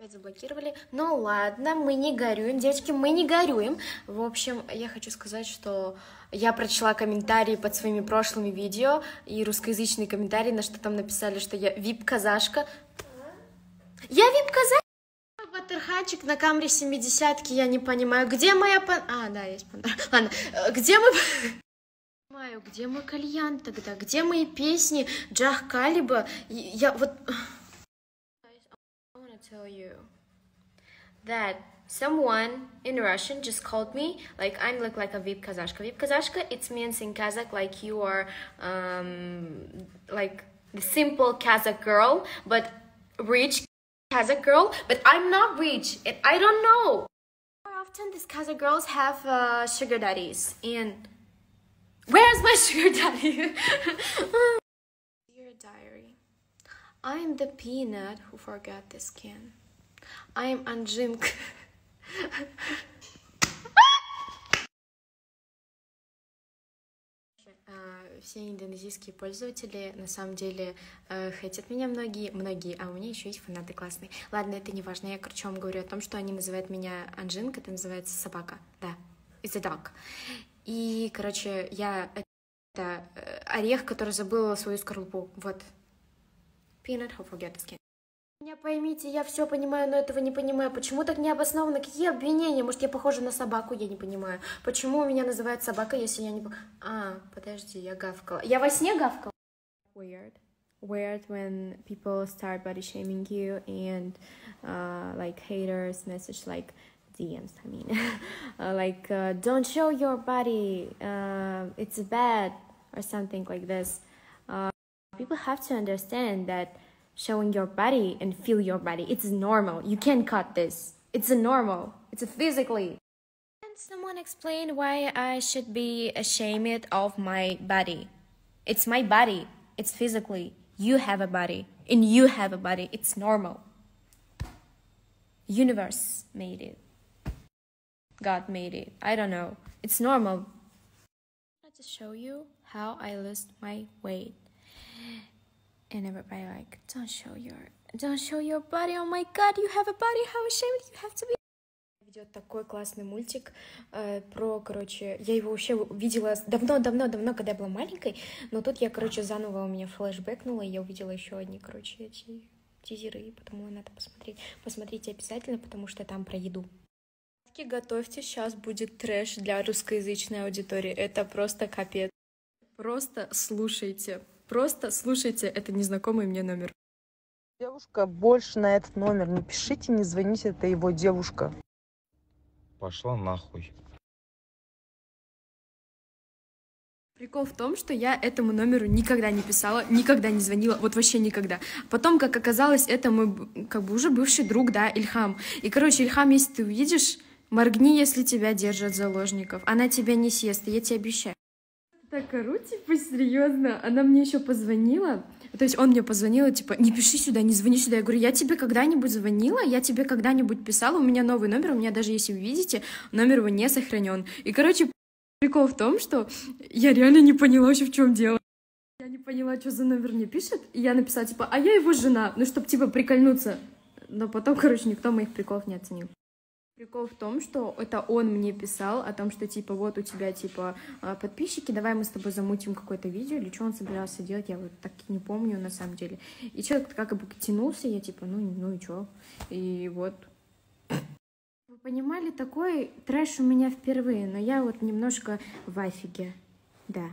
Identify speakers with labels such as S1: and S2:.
S1: Опять заблокировали. Ну ладно, мы не горюем, девочки, мы не горюем. В общем, я хочу сказать, что я прочла комментарии под своими прошлыми видео и русскоязычные комментарии, на что там написали, что я вип-казашка. Я вип-казашка! Баттерханчик на камере 70-ки, я не понимаю, где моя пан... А, да, есть пан... Ладно, где мы... Понимаю, где мой кальян тогда, где мои песни Джах Калиба? Я вот... tell you that someone in Russian just called me like I'm look like a vip kazashka. Vip kazashka it means in Kazakh like you are um, like the simple Kazakh girl, but rich Kazakh girl. But I'm not rich, and I don't know. More often, these Kazakh girls have uh, sugar daddies, and where's my sugar daddy? Dear diary. I the peanut who forgot the skin. I Anjimk. А, все индонезийские пользователи, на самом деле, э, хейтят меня многие, многие, а у меня еще есть фанаты классные. Ладно, это не важно, я корчом говорю о том, что они называют меня Анжинка, это называется собака, да, it's a dog. И, короче, я... Это э, орех, который забыл свою скорлупу, вот, Peanut, hope for get the Меня поймите, я все понимаю, но этого не понимаю. Почему так необоснованно? Какие обвинения? Может, я похожа на собаку? Я не понимаю. Почему меня называют собака, если я не... А, подожди, я гавкала. Я во сне гавкала? Weird. Weird when people start body shaming you and uh, like haters message like DMs, I mean, uh, like uh, don't show your body, uh, it's bad or something like this. people have to understand that showing your body and feel your body, it's normal. You can't cut this. It's a normal. It's a physically. Can someone explain why I should be ashamed of my body? It's my body. It's physically. You have a body. And you have a body. It's normal. Universe made it. God made it. I don't know. It's normal. I want to show you how I lost my weight. and everybody like don't show your don't show your body oh my god you have a body how ashamed you have to be идет такой классный мультик э, про, короче, я его вообще видела давно-давно-давно, когда я была маленькой, но тут я, короче, заново у меня флешбэкнула, и я увидела еще одни, короче, эти тизеры, и потому надо посмотреть. Посмотрите обязательно, потому что там про еду. Готовьте, сейчас будет трэш для русскоязычной аудитории. Это просто капец. Просто слушайте. Просто слушайте, это незнакомый мне номер. Девушка, больше на этот номер не пишите, не звоните, это его девушка. Пошла нахуй. Прикол в том, что я этому номеру никогда не писала, никогда не звонила, вот вообще никогда. Потом, как оказалось, это мой как бы уже бывший друг, да, Ильхам. И, короче, Ильхам, если ты увидишь, моргни, если тебя держат заложников. Она тебя не съест, я тебе обещаю. Так ору, типа, серьезно. Она мне еще позвонила. То есть он мне позвонил, типа, не пиши сюда, не звони сюда. Я говорю, я тебе когда-нибудь звонила, я тебе когда-нибудь писала, у меня новый номер, у меня даже, если вы видите, номер его не сохранен. И, короче, прикол в том, что я реально не поняла вообще, в чем дело. Я не поняла, что за номер мне пишет, и я написала, типа, а я его жена, ну, чтобы, типа, прикольнуться. Но потом, короче, никто моих приколов не оценил. Прикол в том, что это он мне писал о том, что типа вот у тебя типа а, подписчики, давай мы с тобой замутим какое-то видео, или что он собирался делать, я вот так не помню на самом деле. И человек как бы тянулся, я типа ну, ну и что, и вот. Вы понимали, такой трэш у меня впервые, но я вот немножко в афиге, да.